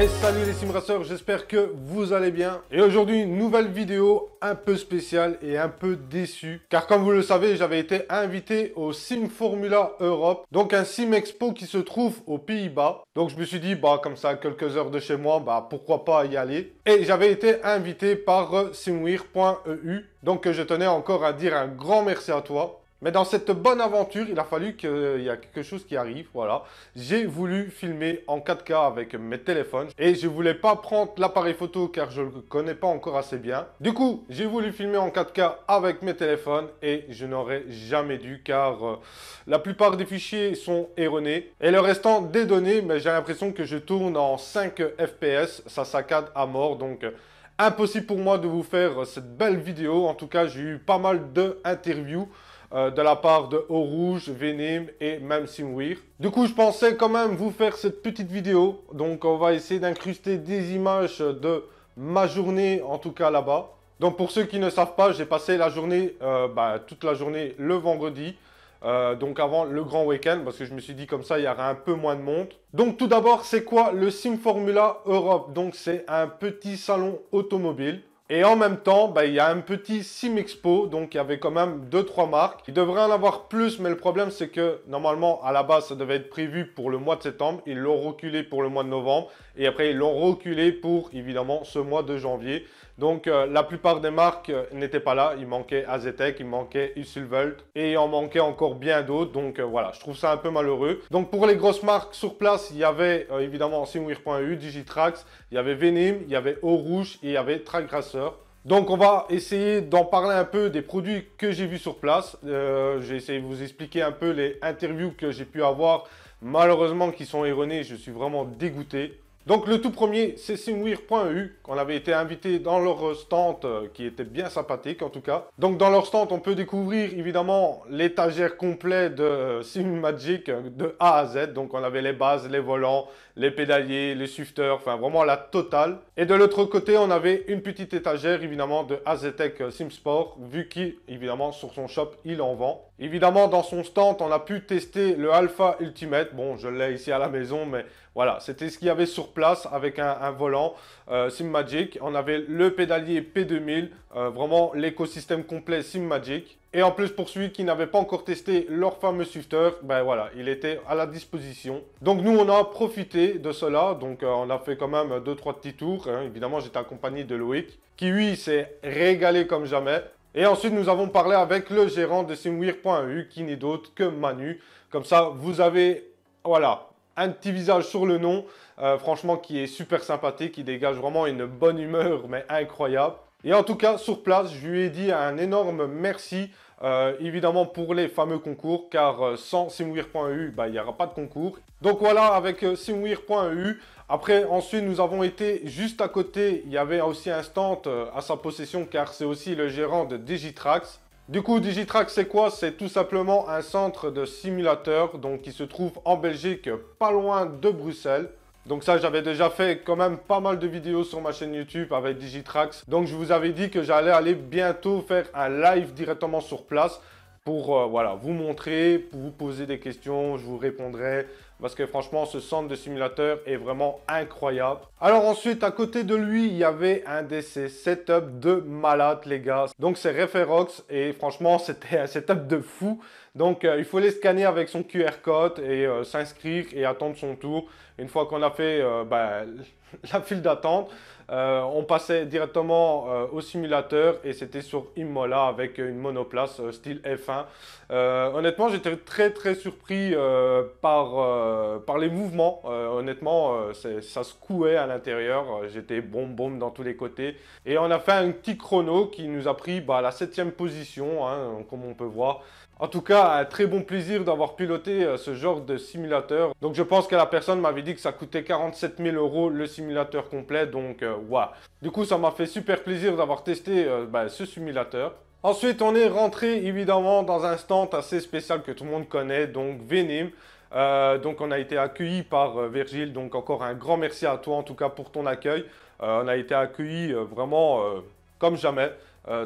Eh, salut les simraceurs, j'espère que vous allez bien. Et aujourd'hui, nouvelle vidéo un peu spéciale et un peu déçue. Car comme vous le savez, j'avais été invité au Sim Formula Europe, donc un Sim Expo qui se trouve aux Pays-Bas. Donc je me suis dit, bah comme ça, quelques heures de chez moi, bah pourquoi pas y aller. Et j'avais été invité par simweir.eu. Donc je tenais encore à dire un grand merci à toi mais dans cette bonne aventure, il a fallu qu'il y ait quelque chose qui arrive, voilà. J'ai voulu filmer en 4K avec mes téléphones et je voulais pas prendre l'appareil photo car je le connais pas encore assez bien. Du coup, j'ai voulu filmer en 4K avec mes téléphones et je n'aurais jamais dû car euh, la plupart des fichiers sont erronés. Et le restant des données, mais j'ai l'impression que je tourne en 5 FPS, ça saccade à mort donc... Euh, impossible pour moi de vous faire cette belle vidéo. En tout cas, j'ai eu pas mal d'interviews euh, de la part de Eau Rouge, Venim et même Simweir. Du coup, je pensais quand même vous faire cette petite vidéo. Donc, on va essayer d'incruster des images de ma journée, en tout cas là-bas. Donc, pour ceux qui ne savent pas, j'ai passé la journée, euh, bah, toute la journée le vendredi. Euh, donc avant le grand week-end, parce que je me suis dit comme ça, il y aura un peu moins de monde. Donc tout d'abord, c'est quoi le Sim Formula Europe Donc c'est un petit salon automobile et en même temps, bah, il y a un petit Sim Expo, donc il y avait quand même 2-3 marques. Il devrait en avoir plus, mais le problème c'est que normalement, à la base, ça devait être prévu pour le mois de septembre. Ils l'ont reculé pour le mois de novembre. Et après, ils l'ont reculé pour, évidemment, ce mois de janvier. Donc euh, la plupart des marques euh, n'étaient pas là. Il manquait Azetek. il manquait volt et il en manquait encore bien d'autres. Donc euh, voilà, je trouve ça un peu malheureux. Donc pour les grosses marques sur place, il y avait évidemment Simwir.eu, Digitrax, il y avait Venim, il y avait Eau Rouge et il y avait Tragrasser. Donc on va essayer d'en parler un peu des produits que j'ai vus sur place. Euh, j'ai essayé de vous expliquer un peu les interviews que j'ai pu avoir, malheureusement qui sont erronées, je suis vraiment dégoûté. Donc le tout premier, c'est simwire.eu, qu'on avait été invité dans leur stand euh, qui était bien sympathique en tout cas. Donc dans leur stand, on peut découvrir évidemment l'étagère complète de euh, SimMagic euh, de A à Z. Donc on avait les bases, les volants, les pédaliers, les shifters, enfin vraiment la totale. Et de l'autre côté, on avait une petite étagère évidemment de Aztec SimSport, vu évidemment sur son shop, il en vend. Évidemment, dans son stand, on a pu tester le Alpha Ultimate. Bon, je l'ai ici à la maison, mais voilà, c'était ce qu'il y avait sur place avec un, volant euh, Sim SimMagic. On avait le pédalier P2000, euh, vraiment l'écosystème complet SimMagic. Et en plus, pour celui qui n'avait pas encore testé leur fameux shifter, ben voilà, il était à la disposition. Donc nous, on a profité de cela. Donc euh, on a fait quand même deux, trois petits tours. Hein. Évidemment, j'étais accompagné de Loïc, qui lui s'est régalé comme jamais. Et ensuite, nous avons parlé avec le gérant de Simwir.eu qui n'est d'autre que Manu. Comme ça, vous avez, voilà, un petit visage sur le nom, euh, franchement, qui est super sympathique, qui dégage vraiment une bonne humeur, mais incroyable. Et en tout cas, sur place, je lui ai dit un énorme merci euh, évidemment pour les fameux concours, car euh, sans Simweer.eu, bah, il n'y aura pas de concours. Donc voilà, avec euh, Simweer.eu. après, ensuite, nous avons été juste à côté. Il y avait aussi un stand à sa possession car c'est aussi le gérant de Digitrax. Du coup, Digitrax, c'est quoi C'est tout simplement un centre de simulateurs donc, qui se trouve en Belgique, pas loin de Bruxelles. Donc ça, j'avais déjà fait quand même pas mal de vidéos sur ma chaîne YouTube avec Digitrax. Donc je vous avais dit que j'allais aller bientôt faire un live directement sur place pour euh, voilà, vous montrer, pour vous poser des questions, je vous répondrai parce que franchement ce centre de simulateur est vraiment incroyable. Alors ensuite à côté de lui il y avait un de ces setups de malade les gars. Donc c'est Referox et franchement c'était un setup de fou. Donc euh, il faut les scanner avec son QR code et euh, s'inscrire et attendre son tour. Une fois qu'on a fait euh, bah, la file d'attente. Euh, on passait directement euh, au simulateur et c'était sur Imola avec une monoplace euh, style F1. honnêtement, j'étais très très surpris par, les mouvements. honnêtement, ça se couait à l'intérieur. J'étais bon bombe dans tous les côtés. Et on a fait un petit chrono qui nous a pris bah, la septième position, hein, comme on peut voir. En tout cas, un très bon plaisir d'avoir piloté euh, ce genre de simulateur. Donc je pense que la personne m'avait dit que ça coûtait 47 000 euros le simulateur complet, donc euh, waouh. Du coup, ça m'a fait super plaisir d'avoir testé euh, bah, ce simulateur. Ensuite, on est rentré évidemment dans un stand assez spécial que tout le monde connaît, donc Venim. donc on a été accueilli par Virgile, donc encore un grand merci à toi en tout cas pour ton accueil. on a été accueilli vraiment comme jamais,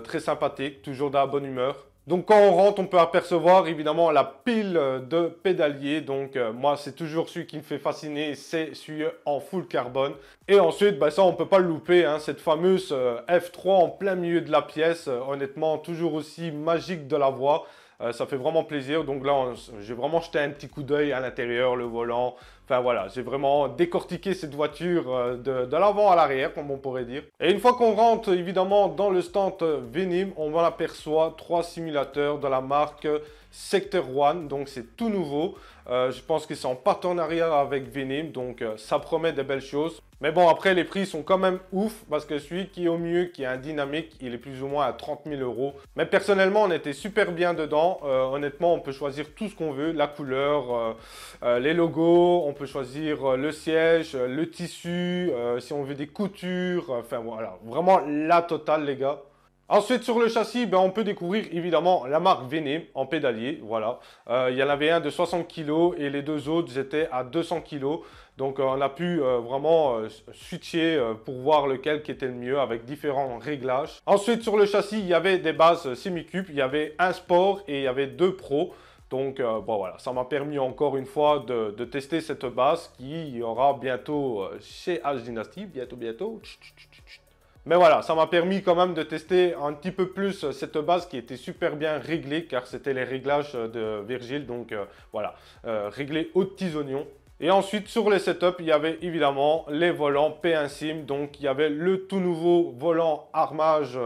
très sympathique, toujours dans la bonne humeur. Donc quand on rentre, on peut apercevoir évidemment la pile euh, de pédaliers. Donc euh, moi, c'est toujours celui qui me fait fasciner, c'est celui en full carbone. Et ensuite, bah, ça, on peut pas le louper, hein, cette fameuse euh, F3 en plein milieu de la pièce. honnêtement, toujours aussi magique de la voix. Euh, ça fait vraiment plaisir. Donc là, j'ai vraiment jeté un petit coup d'œil à l'intérieur, le volant. Enfin voilà, j'ai vraiment décortiqué cette voiture euh, de, de l'avant à l'arrière, comme on pourrait dire. Et une fois qu'on rentre évidemment dans le stand euh, Venim, on aperçoit trois simulateurs de la marque Sector One, donc c'est tout nouveau. Euh, je pense que c'est en partenariat avec Venim, donc euh, ça promet de belles choses. Mais bon, après, les prix sont quand même ouf parce que celui qui est au mieux, qui est un dynamique, il est plus ou moins à 30 000 euros. Mais personnellement, on était super bien dedans. Euh, honnêtement, on peut choisir tout ce qu'on veut, la couleur, les logos, on peut choisir le siège, le tissu, si on veut des coutures, enfin voilà, vraiment la totale, les gars. Ensuite, sur le châssis, ben, on peut découvrir évidemment la marque Véné en pédalier. Voilà. Euh, il y en avait un de 60 kg et les deux autres étaient à 200 kg. Donc, euh, on a pu euh, vraiment switcher pour voir lequel qui était le mieux avec différents réglages. Ensuite, sur le châssis, il y avait des bases semi-cubes. Il y avait un sport et il y avait deux pros. Donc, bon, voilà, ça m'a permis encore une fois de, tester cette base qui aura bientôt chez H Dynasty. Bientôt, bientôt. Mais voilà, ça m'a permis quand même de tester un petit peu plus cette base qui était super bien réglée car c'était les réglages de Virgile. Donc euh, voilà, euh, réglé aux petits oignons. Et ensuite, sur les setups, il y avait évidemment les volants P1 Sim. Donc, il y avait le tout nouveau volant armage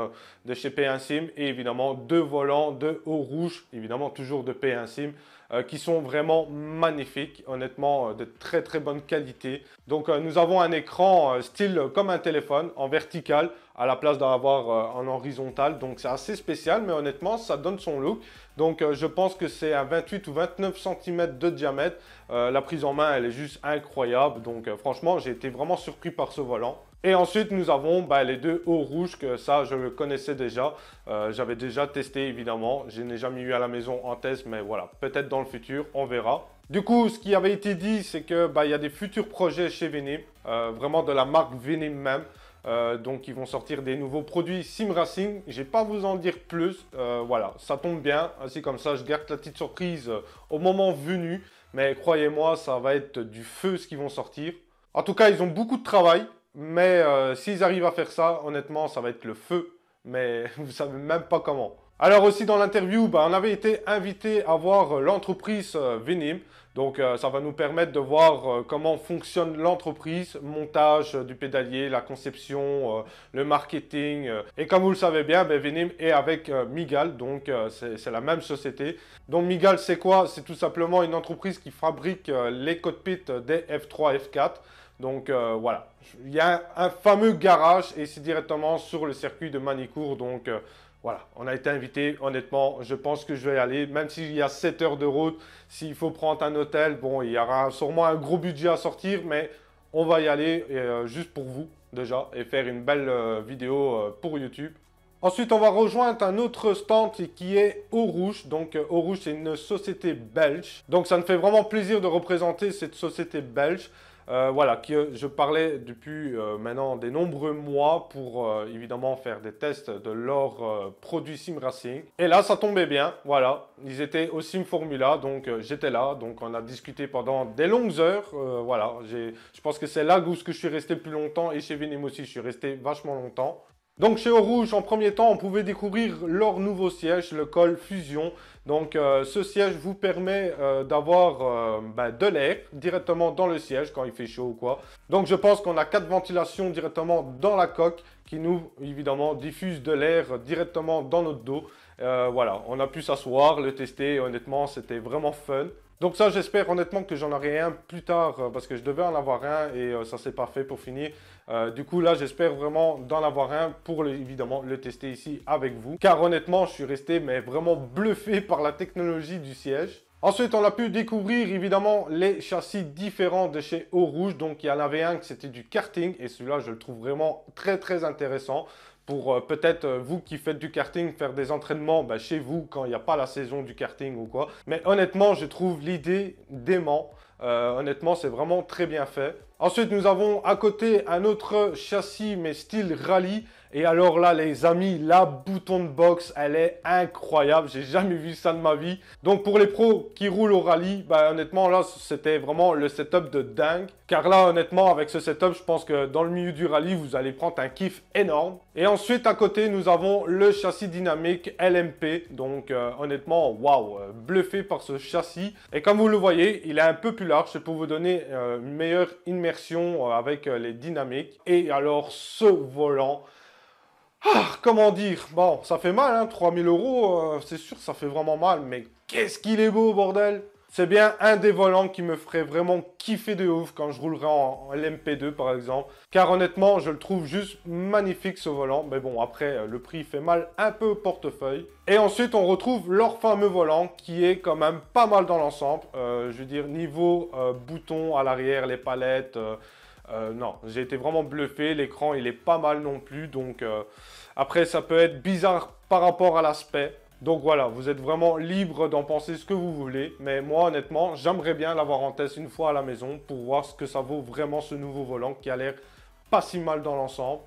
de chez P1 Sim et évidemment deux volants de haut rouge, évidemment toujours de P1 Sim, euh, qui sont vraiment magnifiques, honnêtement euh, de très très bonne qualité. Donc euh, nous avons un écran style comme un téléphone en vertical à la place d'en avoir en horizontal. Donc c'est assez spécial, mais honnêtement, ça donne son look. Donc je pense que c'est à 28 ou 29 cm de diamètre. la prise en main, elle est juste incroyable. Donc franchement, j'ai été vraiment surpris par ce volant. Et ensuite, nous avons bah, les deux hauts rouges, que ça, je le connaissais déjà. Euh, j'avais déjà testé, évidemment. Je n'ai jamais eu à la maison en test, mais voilà, peut-être dans le futur, on verra. Du coup, ce qui avait été dit, c'est que bah, y a des futurs projets chez Venim, euh, vraiment de la marque Venim même. Euh, donc, ils vont sortir des nouveaux produits Sim Racing. Je vais pas vous en dire plus. voilà, ça tombe bien. Ainsi comme ça, je garde la petite surprise au moment venu. Mais croyez-moi, ça va être du feu ce qu'ils vont sortir. En tout cas, ils ont beaucoup de travail. Mais euh, s'ils arrivent à faire ça, honnêtement, ça va être le feu. Mais vous ne savez même pas comment. Alors aussi dans l'interview, bah, on avait été invité à voir euh, l'entreprise euh, Venim. Donc ça va nous permettre de voir comment fonctionne l'entreprise, montage du pédalier, la conception, le marketing. Et comme vous le savez bien, ben, Venim est avec Migal, donc c'est la même société. Donc Migal c'est quoi C'est tout simplement une entreprise qui fabrique les cockpits des F3, F4. Donc euh, voilà, il y a un, fameux garage et c'est directement sur le circuit de Manicourt. Donc euh, voilà, on a été invité, honnêtement, je pense que je vais y aller. Même s'il y a 7 heures de route, s'il faut prendre un hôtel, bon, il y aura sûrement un gros budget à sortir, mais on va y aller euh, juste pour vous déjà et faire une belle vidéo pour YouTube. Ensuite, on va rejoindre un autre stand qui est Eau Rouge. Donc, Eau Rouge, c'est une société belge. Donc, ça me fait vraiment plaisir de représenter cette société belge. Euh, voilà, je parlais depuis euh, maintenant des nombreux mois pour euh, évidemment faire des tests de leurs produits Sim Racing. Et là, ça tombait bien, voilà. Ils étaient au Sim Formula, donc j'étais là, donc on a discuté pendant des longues heures. voilà, je pense que c'est là où je suis resté plus longtemps et chez Venim aussi, je suis resté vachement longtemps. Donc chez Eau Rouge, en premier temps, on pouvait découvrir leur nouveau siège, le col Fusion, donc, euh, ce siège vous permet euh, d'avoir euh, ben, de l'air directement dans le siège quand il fait chaud ou quoi. Donc, je pense qu'on a quatre ventilations directement dans la coque qui nous, évidemment, diffusent de l'air directement dans notre dos. voilà, on a pu s'asseoir, le tester honnêtement, c'était vraiment fun. Donc ça, j'espère honnêtement que j'en aurai un plus tard euh, parce que je devais en avoir un et euh, ça c'est parfait pour finir. Euh, du coup là, j'espère vraiment d'en avoir un pour évidemment le tester ici avec vous. Car honnêtement, je suis resté mais vraiment bluffé par la technologie du siège. Ensuite, on a pu découvrir évidemment les châssis différents de chez Eau Rouge. Donc, il y en avait un qui c'était du karting et celui-là, je le trouve vraiment très très intéressant pour euh, peut-être euh, vous qui faites du karting, faire des entraînements bah, chez vous quand il n'y a pas la saison du karting ou quoi. Mais honnêtement, je trouve l'idée dément. Euh, honnêtement, c'est vraiment très bien fait. Ensuite, nous avons à côté un autre châssis, mais style rallye, et alors là, les amis, la bouton de box, elle est incroyable. J'ai jamais vu ça de ma vie. Donc pour les pros qui roulent au rallye, bah honnêtement, là, c'était vraiment le setup de dingue. Car là, honnêtement, avec ce setup, je pense que dans le milieu du rallye, vous allez prendre un kiff énorme. Et ensuite, à côté, nous avons le châssis dynamique LMP. Donc euh, honnêtement, waouh, euh, bluffé par ce châssis. Et comme vous le voyez, il est un peu plus large. C'est pour vous donner euh, une meilleure immersion avec les dynamiques. Et alors, ce volant... Ah, comment dire Bon, ça fait mal, hein, 3000 euros, euh, c'est sûr, ça fait vraiment mal, mais qu'est-ce qu'il est beau, bordel C'est bien un des volants qui me ferait vraiment kiffer de ouf quand je roulerai en, LMP2, par exemple. Car honnêtement, je le trouve juste magnifique, ce volant. Mais bon, après, euh, le prix fait mal un peu au portefeuille. Et ensuite, on retrouve leur fameux volant, qui est quand même pas mal dans l'ensemble. Euh, je veux dire, niveau boutons bouton à l'arrière, les palettes... Euh, non, j'ai été vraiment bluffé. L'écran, il est pas mal non plus. Donc, euh, après, ça peut être bizarre par rapport à l'aspect. Donc voilà, vous êtes vraiment libre d'en penser ce que vous voulez. Mais moi, honnêtement, j'aimerais bien l'avoir en test une fois à la maison pour voir ce que ça vaut vraiment ce nouveau volant qui a l'air pas si mal dans l'ensemble.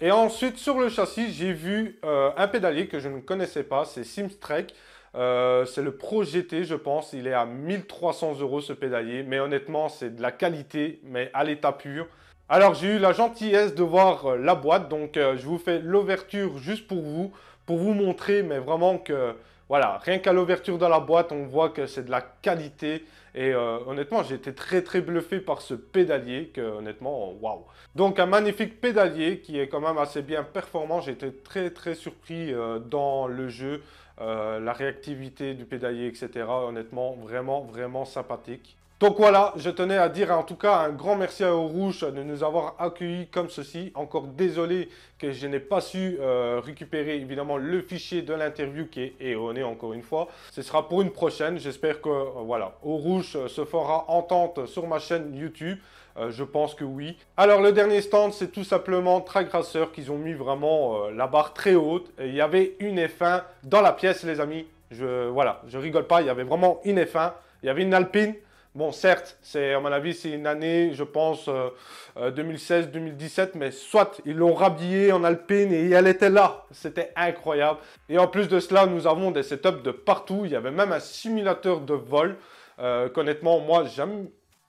Et ensuite, sur le châssis, j'ai vu euh, un pédalier que je ne connaissais pas, c'est Simstrek. Euh, c'est le Pro GT, je pense. Il est à 1300 euros ce pédalier. Mais honnêtement, c'est de la qualité, mais à l'état pur. Alors, j'ai eu la gentillesse de voir euh, la boîte. Donc, euh, je vous fais l'ouverture juste pour vous. Pour vous montrer, mais vraiment que... Voilà, rien qu'à l'ouverture de la boîte, on voit que c'est de la qualité. Et honnêtement, j'ai été très très bluffé par ce pédalier que honnêtement, waouh. Donc un magnifique pédalier qui est quand même assez bien performant. j'étais très très surpris dans le jeu euh, la réactivité du pédalier, etc. Honnêtement, vraiment, vraiment sympathique. Donc voilà, je tenais à dire en tout cas un grand merci à Eau Rouge de nous avoir accueillis comme ceci. Encore désolé que je n'ai pas su euh, récupérer évidemment le fichier de l'interview qui est erroné encore une fois. Ce sera pour une prochaine. J'espère que euh, voilà, Eau Rouge se fera entente sur ma chaîne YouTube. Euh, je pense que oui. Alors le dernier stand, c'est tout simplement Tragrasseur qu'ils ont mis vraiment euh, la barre très haute. Et il y avait une F1 dans la pièce, les amis. Je, voilà, je rigole pas, il y avait vraiment une F1. Il y avait une Alpine. Bon, certes, c'est à mon avis, c'est une année, je pense, 2016-2017, euh, mais soit ils l'ont rhabillée en Alpine et elle était là. C'était incroyable. Et en plus de cela, nous avons des setups de partout. Il y avait même un simulateur de vol. Euh, honnêtement, moi, j'aime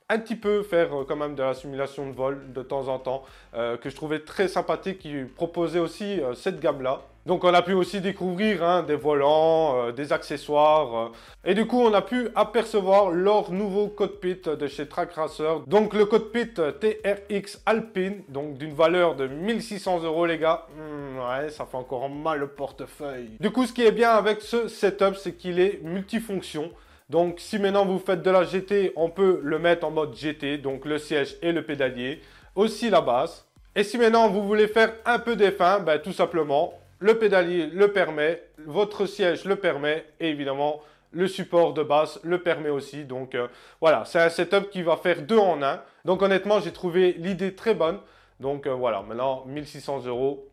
un petit peu faire euh, quand même de la simulation de vol de temps en temps, euh, que je trouvais très sympathique, qui proposait aussi euh, cette gamme-là. Donc on a pu aussi découvrir hein, des volants, des accessoires. Et du coup, on a pu apercevoir leur nouveau cockpit de chez Track Racer. Donc le cockpit TRX Alpine, donc d'une valeur de 1600 euros les gars. Hmm, ouais, ça fait encore mal le portefeuille. Du coup, ce qui est bien avec ce setup, c'est qu'il est multifonction. Donc si maintenant vous faites de la GT, on peut le mettre en mode GT, donc le siège et le pédalier, aussi la basse. Et si maintenant vous voulez faire un peu des fins, ben, tout simplement, le pédalier le permet, votre siège le permet, et évidemment, le support de basse le permet aussi. Donc euh, voilà, c'est un setup qui va faire deux en un. Donc honnêtement, j'ai trouvé l'idée très bonne. Donc euh, voilà, maintenant 1600 euros,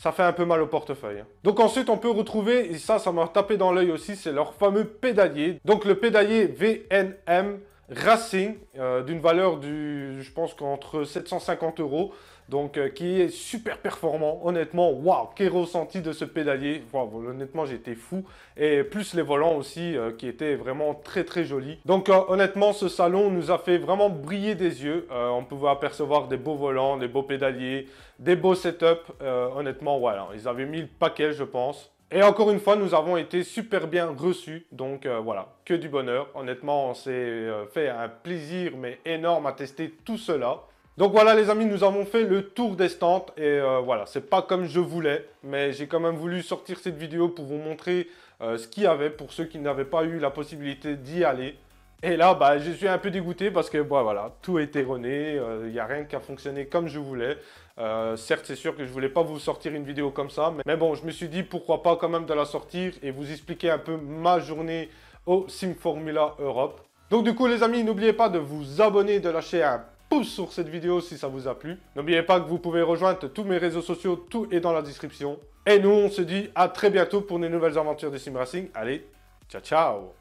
ça fait un peu mal au portefeuille. Hein. Donc ensuite, on peut retrouver, et ça, ça m'a tapé dans l'œil aussi, c'est leur fameux pédalier. Donc le pédalier VNM Racing euh, d'une valeur du, je pense qu'entre 750 euros, donc euh, qui est super performant. Honnêtement, waouh, quel ressenti de ce pédalier. honnêtement, j'étais fou. Et plus les volants aussi, euh, qui étaient vraiment très très jolis. Donc honnêtement, ce salon nous a fait vraiment briller des yeux. on pouvait apercevoir des beaux volants, des beaux pédaliers, des beaux setups. honnêtement, voilà, ils avaient mis le paquet, je pense. Et encore une fois, nous avons été super bien reçus, donc euh, voilà, que du bonheur. Honnêtement, on s'est euh, fait un plaisir, mais énorme à tester tout cela. Donc voilà les amis, nous avons fait le tour des stands et euh, voilà, c'est pas comme je voulais, mais j'ai quand même voulu sortir cette vidéo pour vous montrer ce qu'il y avait pour ceux qui n'avaient pas eu la possibilité d'y aller. Et là, bah, je suis un peu dégoûté parce que bah, voilà, tout est erroné, il n'y a rien qui a fonctionné comme je voulais. Euh, certes, c'est sûr que je voulais pas vous sortir une vidéo comme ça, mais, bon, je me suis dit pourquoi pas quand même de la sortir et vous expliquer un peu ma journée au Sim Formula Europe. Donc du coup, les amis, n'oubliez pas de vous abonner, de lâcher un pouce sur cette vidéo si ça vous a plu. N'oubliez pas que vous pouvez rejoindre tous mes réseaux sociaux, tout est dans la description. Et nous, on se dit à très bientôt pour des nouvelles aventures de Sim Racing. Allez, ciao ciao